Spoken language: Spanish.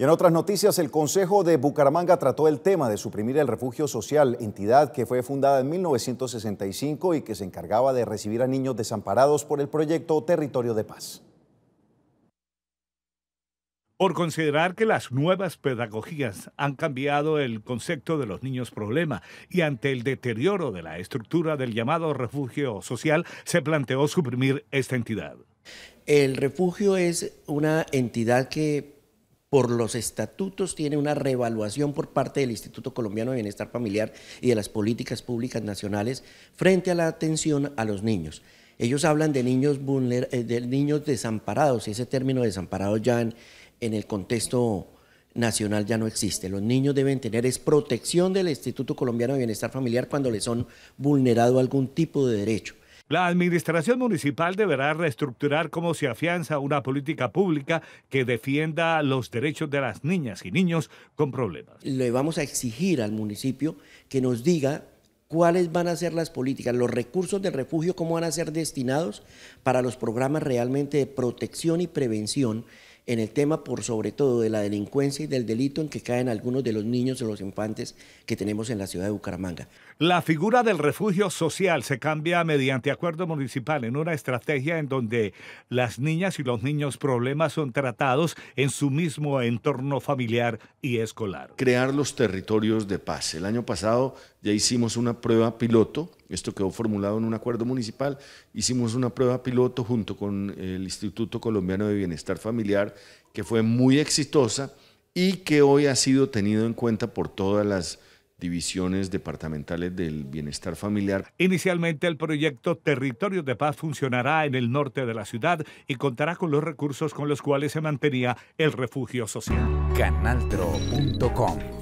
Y en otras noticias, el Consejo de Bucaramanga trató el tema de suprimir el refugio social, entidad que fue fundada en 1965 y que se encargaba de recibir a niños desamparados por el proyecto Territorio de Paz. Por considerar que las nuevas pedagogías han cambiado el concepto de los niños problema y ante el deterioro de la estructura del llamado refugio social, se planteó suprimir esta entidad. El refugio es una entidad que por los estatutos tiene una reevaluación por parte del Instituto Colombiano de Bienestar Familiar y de las políticas públicas nacionales frente a la atención a los niños. Ellos hablan de niños, eh, niños desamparados, y ese término desamparado ya en, el contexto nacional ya no existe. Los niños deben tener es protección del Instituto Colombiano de Bienestar Familiar cuando les son vulnerados algún tipo de derecho. La administración municipal deberá reestructurar cómo se afianza una política pública que defienda los derechos de las niñas y niños con problemas. Le vamos a exigir al municipio que nos diga cuáles van a ser las políticas, los recursos del refugio, cómo van a ser destinados para los programas realmente de protección y prevención en el tema por sobre todo de la delincuencia y del delito en que caen algunos de los niños y los infantes que tenemos en la ciudad de Bucaramanga. La figura del refugio social se cambia mediante acuerdo municipal en una estrategia en donde las niñas y los niños problemas son tratados en su mismo entorno familiar y escolar. Crear los territorios de paz. El año pasado ya hicimos una prueba piloto esto quedó formulado en un acuerdo municipal. Hicimos una prueba piloto junto con el Instituto Colombiano de Bienestar Familiar, que fue muy exitosa y que hoy ha sido tenido en cuenta por todas las divisiones departamentales del bienestar familiar. Inicialmente el proyecto Territorios de Paz funcionará en el norte de la ciudad y contará con los recursos con los cuales se mantenía el refugio social. Canaltro.com